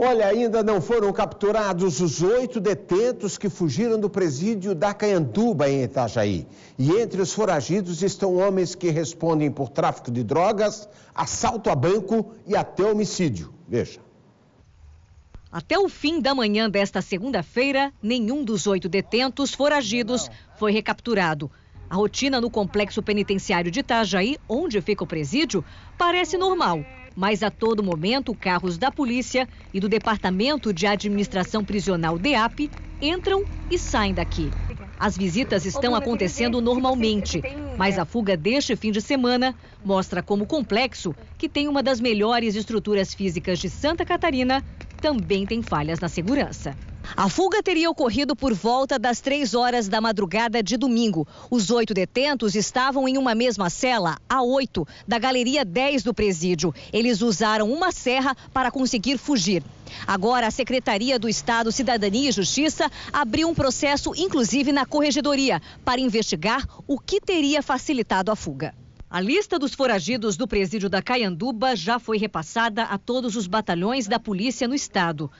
Olha, ainda não foram capturados os oito detentos que fugiram do presídio da Caianduba, em Itajaí. E entre os foragidos estão homens que respondem por tráfico de drogas, assalto a banco e até homicídio. Veja. Até o fim da manhã desta segunda-feira, nenhum dos oito detentos foragidos foi recapturado. A rotina no complexo penitenciário de Itajaí, onde fica o presídio, parece normal mas a todo momento carros da polícia e do Departamento de Administração Prisional DEAP entram e saem daqui. As visitas estão acontecendo normalmente, mas a fuga deste fim de semana mostra como o complexo, que tem uma das melhores estruturas físicas de Santa Catarina, também tem falhas na segurança. A fuga teria ocorrido por volta das três horas da madrugada de domingo. Os oito detentos estavam em uma mesma cela, A8, da galeria 10 do presídio. Eles usaram uma serra para conseguir fugir. Agora, a Secretaria do Estado, Cidadania e Justiça abriu um processo, inclusive na corregedoria, para investigar o que teria facilitado a fuga. A lista dos foragidos do presídio da Caianduba já foi repassada a todos os batalhões da polícia no estado.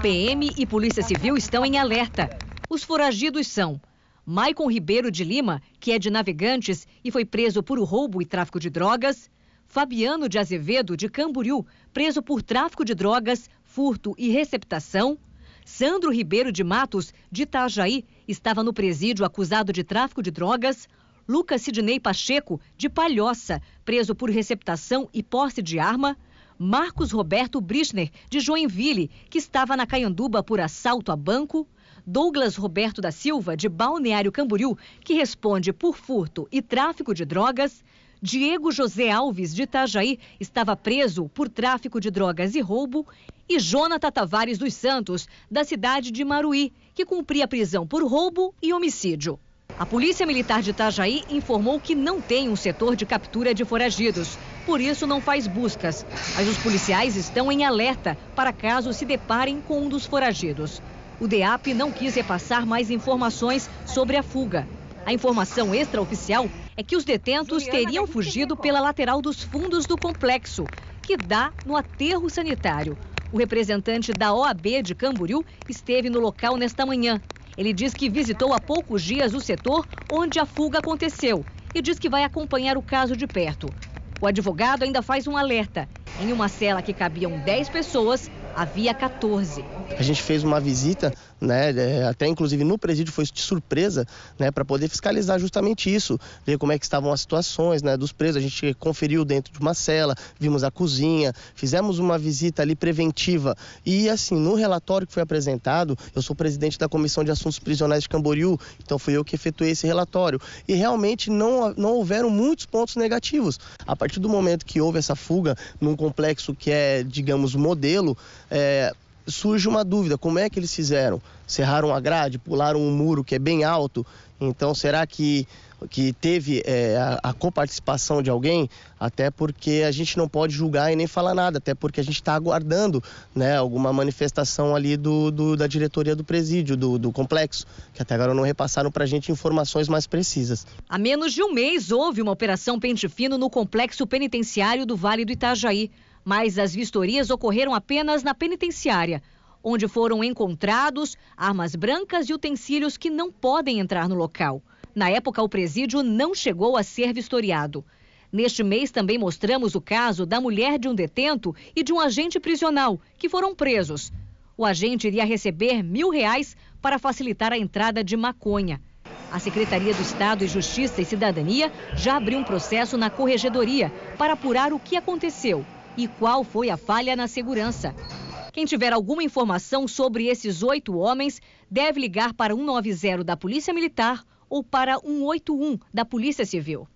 PM e Polícia Civil estão em alerta. Os foragidos são Maicon Ribeiro de Lima, que é de Navegantes e foi preso por roubo e tráfico de drogas, Fabiano de Azevedo, de Camboriú, preso por tráfico de drogas, furto e receptação, Sandro Ribeiro de Matos, de Itajaí, estava no presídio acusado de tráfico de drogas, Lucas Sidney Pacheco, de Palhoça, preso por receptação e posse de arma, Marcos Roberto Brichner, de Joinville, que estava na Caianduba por assalto a banco, Douglas Roberto da Silva, de Balneário Camboriú, que responde por furto e tráfico de drogas, Diego José Alves, de Itajaí, estava preso por tráfico de drogas e roubo, e Jonathan Tavares dos Santos, da cidade de Maruí, que cumpria prisão por roubo e homicídio. A Polícia Militar de Itajaí informou que não tem um setor de captura de foragidos, por isso não faz buscas. Mas os policiais estão em alerta para caso se deparem com um dos foragidos. O DEAP não quis repassar mais informações sobre a fuga. A informação extraoficial é que os detentos teriam fugido pela lateral dos fundos do complexo, que dá no aterro sanitário. O representante da OAB de Camboriú esteve no local nesta manhã ele diz que visitou há poucos dias o setor onde a fuga aconteceu e diz que vai acompanhar o caso de perto. O advogado ainda faz um alerta. Em uma cela que cabiam 10 pessoas, havia 14. A gente fez uma visita né? É, até inclusive no presídio foi de surpresa, né? Para poder fiscalizar justamente isso, ver como é que estavam as situações, né? Dos presos. A gente conferiu dentro de uma cela, vimos a cozinha, fizemos uma visita ali preventiva e assim no relatório que foi apresentado, eu sou presidente da comissão de assuntos prisionais de Camboriú, então fui eu que efetuei esse relatório e realmente não não houveram muitos pontos negativos. A partir do momento que houve essa fuga num complexo que é, digamos, modelo, é, surge uma dúvida: como é que eles fizeram? Cerraram a grade, pularam um muro que é bem alto. Então, será que que teve é, a, a coparticipação de alguém, até porque a gente não pode julgar e nem falar nada, até porque a gente está aguardando né, alguma manifestação ali do, do da diretoria do presídio, do, do, complexo, que até agora não repassaram para a gente informações mais precisas. Há menos de um mês houve uma operação pente fino no complexo penitenciário do Vale do Itajaí mas as vistorias ocorreram apenas na penitenciária, onde foram encontrados armas brancas e utensílios que não podem entrar no local. Na época, o presídio não chegou a ser vistoriado. Neste mês também mostramos o caso da mulher de um detento e de um agente prisional que foram presos. O agente iria receber mil reais para facilitar a entrada de maconha. A Secretaria do Estado de Justiça e Cidadania já abriu um processo na Corregedoria para apurar o que aconteceu e qual foi a falha na segurança. Quem tiver alguma informação sobre esses oito homens deve ligar para 190 da Polícia Militar ou para 181 da Polícia Civil.